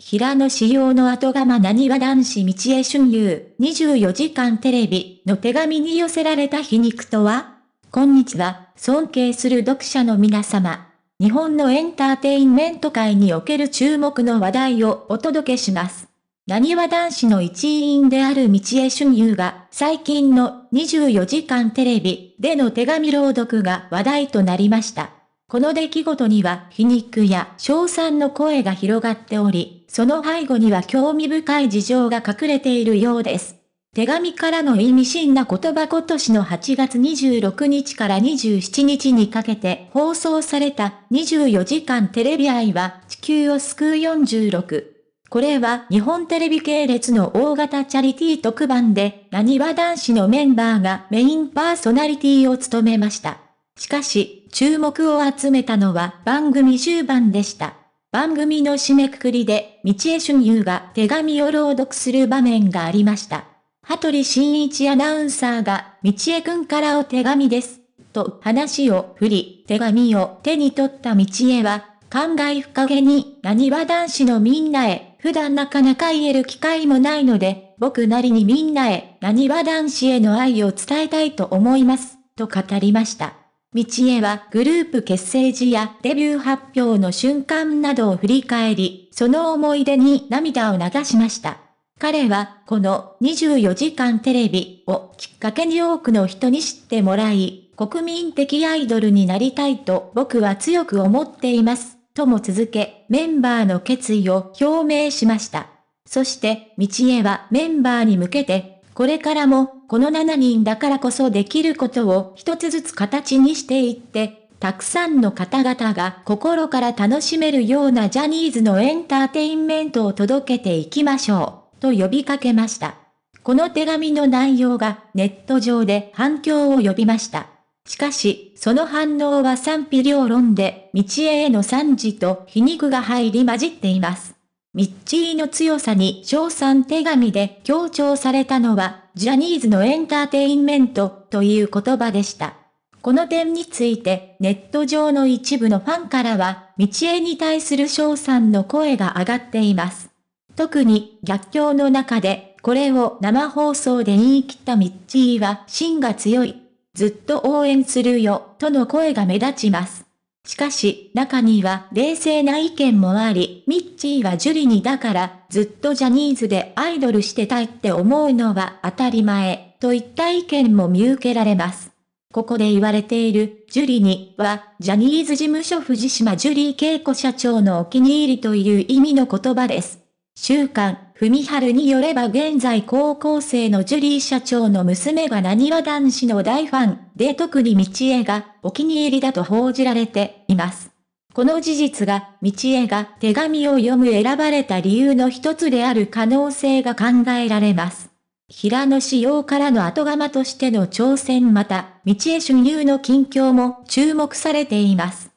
平野紫耀の後釜何は男子道江春遊24時間テレビの手紙に寄せられた皮肉とはこんにちは、尊敬する読者の皆様。日本のエンターテインメント界における注目の話題をお届けします。何は男子の一員である道江春遊が最近の24時間テレビでの手紙朗読が話題となりました。この出来事には皮肉や賞賛の声が広がっており、その背後には興味深い事情が隠れているようです。手紙からの意味深な言葉今年の8月26日から27日にかけて放送された24時間テレビ愛は地球を救う46。これは日本テレビ系列の大型チャリティー特番で、何は男子のメンバーがメインパーソナリティを務めました。しかし、注目を集めたのは番組終盤でした。番組の締めくくりで、道江俊優が手紙を朗読する場面がありました。羽鳥慎一アナウンサーが、道江くんからお手紙です。と話を振り、手紙を手に取った道江は、感慨深げに、何は男子のみんなへ、普段なかなか言える機会もないので、僕なりにみんなへ、何は男子への愛を伝えたいと思います、と語りました。道へはグループ結成時やデビュー発表の瞬間などを振り返り、その思い出に涙を流しました。彼は、この24時間テレビをきっかけに多くの人に知ってもらい、国民的アイドルになりたいと僕は強く思っています、とも続け、メンバーの決意を表明しました。そして、道へはメンバーに向けて、これからも、この7人だからこそできることを一つずつ形にしていって、たくさんの方々が心から楽しめるようなジャニーズのエンターテインメントを届けていきましょう、と呼びかけました。この手紙の内容がネット上で反響を呼びました。しかし、その反応は賛否両論で、道へへの賛辞と皮肉が入り混じっています。ミッチーの強さに賞賛手紙で強調されたのは、ジャニーズのエンターテインメントという言葉でした。この点について、ネット上の一部のファンからは、道枝に対する賞賛の声が上がっています。特に、逆境の中で、これを生放送で言い切ったミッチーは、芯が強い。ずっと応援するよ、との声が目立ちます。しかし、中には冷静な意見もあり、ミッチーはジュリにだから、ずっとジャニーズでアイドルしてたいって思うのは当たり前、といった意見も見受けられます。ここで言われている、ジュリには、ジャニーズ事務所藤島ジュリー恵子社長のお気に入りという意味の言葉です。週刊文春によれば現在高校生のジュリー社長の娘が何は男子の大ファンで特に道枝がお気に入りだと報じられています。この事実が、道枝が手紙を読む選ばれた理由の一つである可能性が考えられます。平野仕様からの後釜としての挑戦また、道枝主入の近況も注目されています。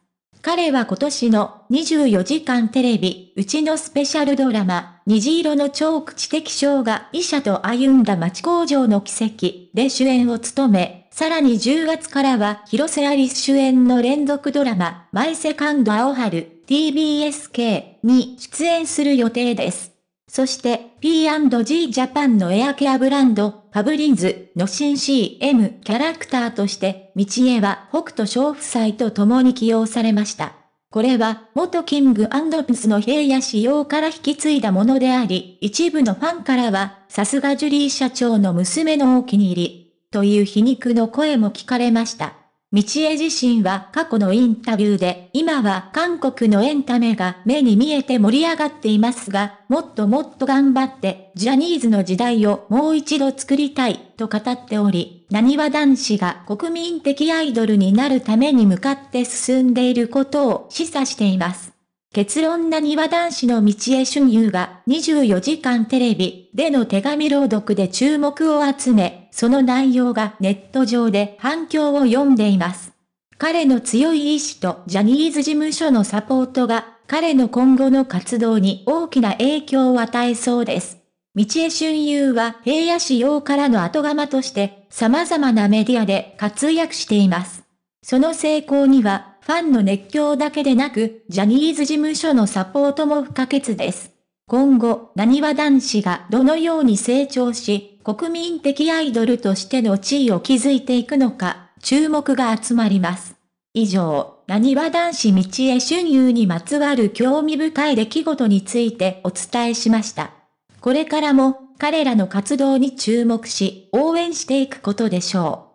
彼は今年の24時間テレビ、うちのスペシャルドラマ、虹色の超口的障が医者と歩んだ町工場の奇跡で主演を務め、さらに10月からは広瀬アリス主演の連続ドラマ、マイセカンド青春、TBSK に出演する予定です。そして P&G ジャパンのエアケアブランド、パブリンズの新 CM キャラクターとして、道江は北斗小夫妻と共に起用されました。これは、元キングピスの平野仕様から引き継いだものであり、一部のファンからは、さすがジュリー社長の娘のお気に入り、という皮肉の声も聞かれました。道江自身は過去のインタビューで、今は韓国のエンタメが目に見えて盛り上がっていますが、もっともっと頑張って、ジャニーズの時代をもう一度作りたい、と語っており、何は男子が国民的アイドルになるために向かって進んでいることを示唆しています。結論なにわ男子の道へ春遊が24時間テレビでの手紙朗読で注目を集め、その内容がネット上で反響を読んでいます。彼の強い意志とジャニーズ事務所のサポートが彼の今後の活動に大きな影響を与えそうです。道江春遊は平野市用からの後釜として様々なメディアで活躍しています。その成功にはファンの熱狂だけでなく、ジャニーズ事務所のサポートも不可欠です。今後、何は男子がどのように成長し、国民的アイドルとしての地位を築いていくのか、注目が集まります。以上、何は男子道江春遊にまつわる興味深い出来事についてお伝えしました。これからも、彼らの活動に注目し、応援していくことでしょう。